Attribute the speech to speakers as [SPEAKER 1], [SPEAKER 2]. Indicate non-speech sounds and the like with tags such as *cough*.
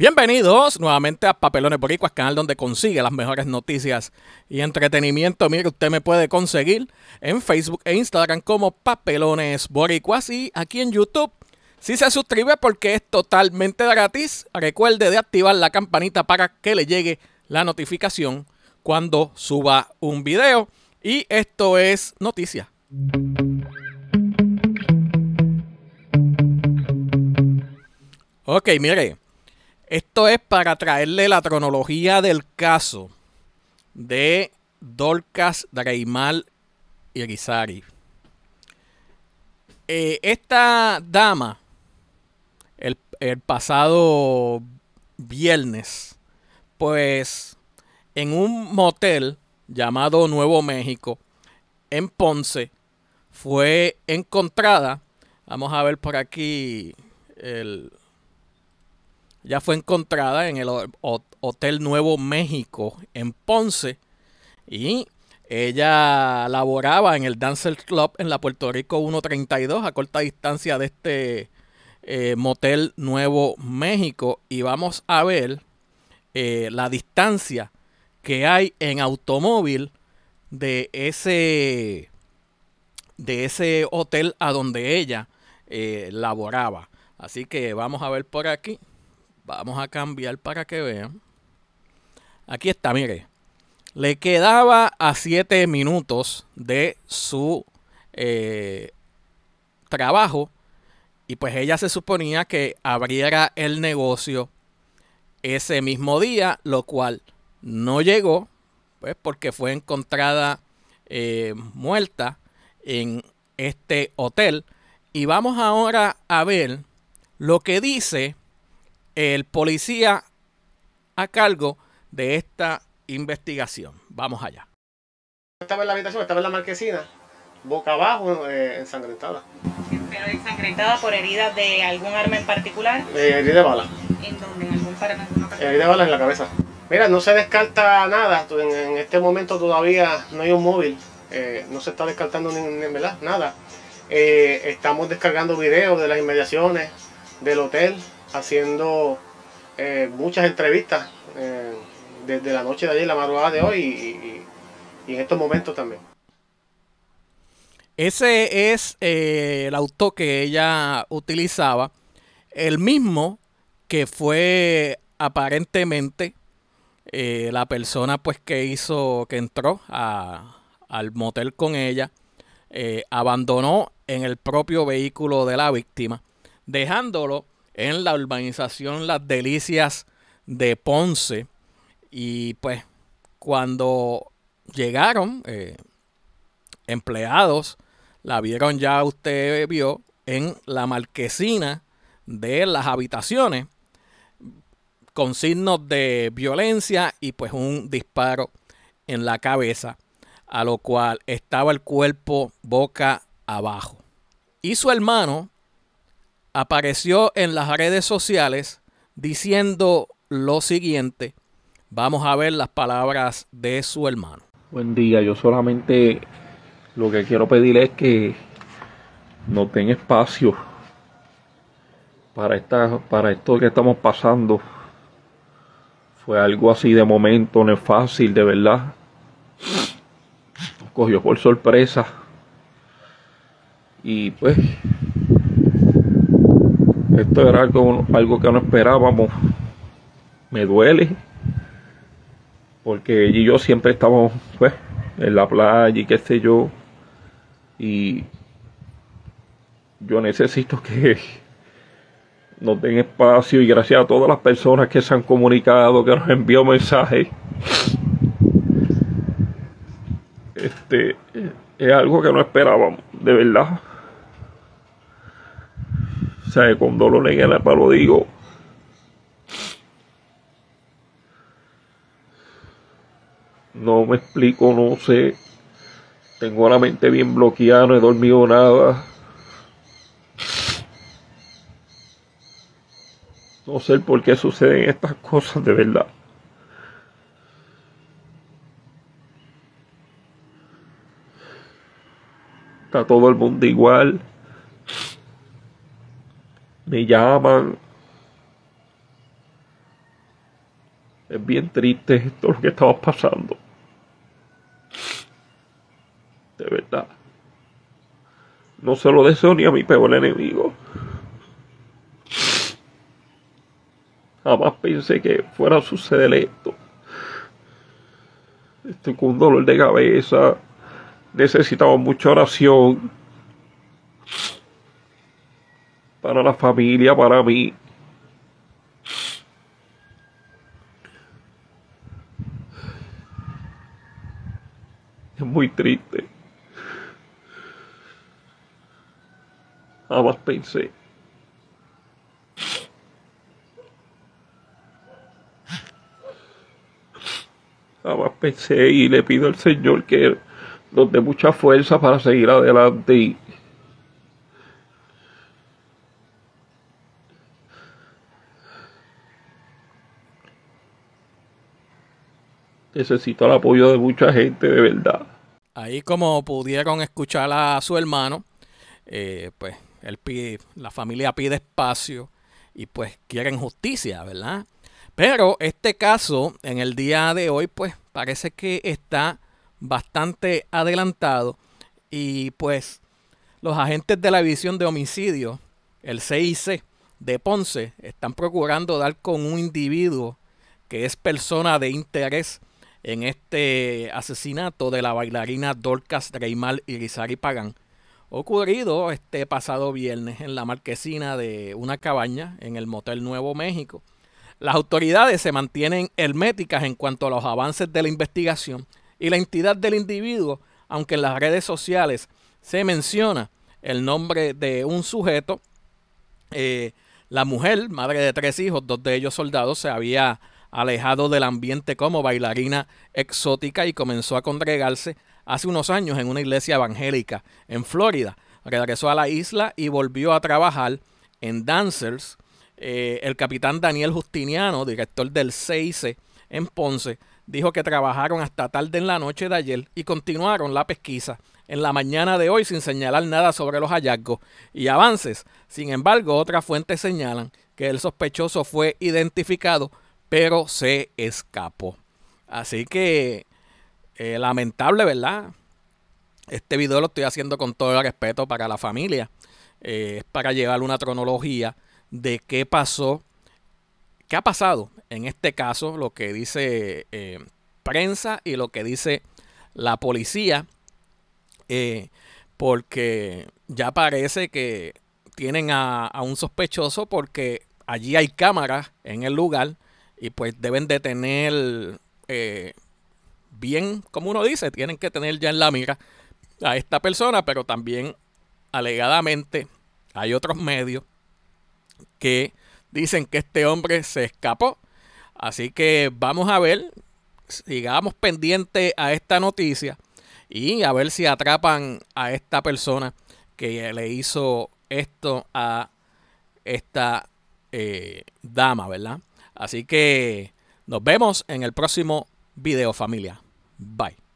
[SPEAKER 1] Bienvenidos nuevamente a Papelones Boricuas, canal donde consigue las mejores noticias y entretenimiento. Mire, usted me puede conseguir en Facebook e Instagram como Papelones Boricuas y aquí en YouTube. Si se suscribe porque es totalmente gratis, recuerde de activar la campanita para que le llegue la notificación cuando suba un video. Y esto es Noticia. Ok, mire. Esto es para traerle la cronología del caso de Dorcas Dreimal Irizarry. Eh, esta dama, el, el pasado viernes, pues en un motel llamado Nuevo México, en Ponce, fue encontrada. Vamos a ver por aquí el, ya fue encontrada en el Hotel Nuevo México en Ponce y ella laboraba en el Dancer Club en la Puerto Rico 132 a corta distancia de este eh, Motel Nuevo México y vamos a ver eh, la distancia que hay en automóvil de ese de ese hotel a donde ella eh, laboraba. Así que vamos a ver por aquí. Vamos a cambiar para que vean. Aquí está, mire. Le quedaba a 7 minutos de su eh, trabajo. Y pues ella se suponía que abriera el negocio ese mismo día, lo cual no llegó, pues porque fue encontrada eh, muerta en este hotel. Y vamos ahora a ver lo que dice el policía a cargo de esta investigación. Vamos allá. Estaba en la habitación, estaba en la marquesina, boca abajo, eh, ensangrentada. Pero ensangrentada por heridas de algún arma en particular. Eh, herida de bala. ¿En dónde? ¿En algún par Herida de bala en la cabeza. Mira, no se descarta nada. En, este momento todavía no hay un móvil. Eh, no se está descartando ni, nada. estamos descargando videos de las inmediaciones del hotel, haciendo eh, muchas entrevistas eh, desde la noche de ayer, la madrugada de hoy y, en estos momentos también. Ese es eh, el auto que ella utilizaba, el mismo que fue aparentemente la persona pues que hizo, que entró al motel con ella, abandonó en el propio vehículo de la víctima, dejándolo en la urbanización Las Delicias de Ponce. Y pues cuando llegaron eh, empleados, la vieron ya usted vio en la marquesina de las habitaciones con signos de violencia y pues un disparo en la cabeza, a lo cual estaba el cuerpo boca abajo. Y su hermano, apareció en las redes sociales diciendo lo siguiente. Vamos a ver las palabras de su hermano.
[SPEAKER 2] Buen día, yo solamente lo que quiero pedir es que no den espacio para, esta, para esto que estamos pasando. Fue algo así de momento, no es fácil, de verdad. Nos cogió por sorpresa. Y pues esto era algo, que no esperábamos. Me duele. Porque ella y yo siempre estábamos pues, en la playa y qué sé yo. Y yo necesito que *laughs* nos den espacio y gracias a todas las personas que se han comunicado, que nos envió mensajes. Este es algo que no esperábamos, de verdad. ¿Sabe? Con dolor en el para lo digo. No me explico, no sé. Tengo la mente bien bloqueada, no he dormido nada. No sé por qué suceden estas cosas de verdad. Está todo el mundo igual me llaman. Es bien triste esto lo que estaba pasando. De verdad. No se lo deseo ni a mi peor enemigo. Jamás pensé que fuera a suceder esto. Estoy con un dolor de cabeza. Necesitaba mucha oración para la familia, para mí. Es muy triste. Jamás pensé. Jamás pensé y le pido al Señor que nos dé mucha fuerza para seguir adelante y Necesito el apoyo de mucha gente, de verdad.
[SPEAKER 1] Ahí como pudieron escuchar a su hermano, eh, pues el pide, la familia pide espacio y pues quieren justicia, ¿verdad? Pero este caso en el día de hoy pues parece que está bastante adelantado y pues los agentes de la división de homicidio, el CIC de Ponce, están procurando dar con un individuo que es persona de interés en este asesinato de la bailarina Dorcas Reymar Irizarry Pagán, ocurrido este pasado viernes en la marquesina de una cabaña en el Motel Nuevo México. Las autoridades se mantienen herméticas en cuanto a los avances de la investigación y la entidad del individuo, aunque en las redes sociales se menciona el nombre de un sujeto, eh, la mujer, madre de tres hijos, dos de ellos soldados, se había alejado del ambiente como bailarina exótica y comenzó a congregarse hace unos años en una iglesia evangélica en Florida. Regresó a la isla y volvió a trabajar en Dancers. Eh, el capitán Daniel Justiniano, director del CIC en Ponce, dijo que trabajaron hasta tarde en la noche de ayer y continuaron la pesquisa en la mañana de hoy sin señalar nada sobre los hallazgos y avances. Sin embargo, otras fuentes señalan que el sospechoso fue identificado pero se escapó. Así que eh, lamentable, ¿verdad? Este video lo estoy haciendo con todo el respeto para la familia. Eh, es para llevar una cronología de qué pasó, qué ha pasado en este caso, lo que dice eh, prensa y lo que dice la policía, porque ya parece que tienen a, a, un sospechoso porque allí hay cámaras en el lugar y pues deben de tener, eh, bien, como uno dice, tienen que tener ya en la mira a esta persona, pero también alegadamente hay otros medios que dicen que este hombre se escapó. Así que vamos a ver, sigamos pendiente a esta noticia y a ver si atrapan a esta persona que le hizo esto a esta eh, dama, ¿verdad? Así que nos vemos en el próximo video familia. Bye.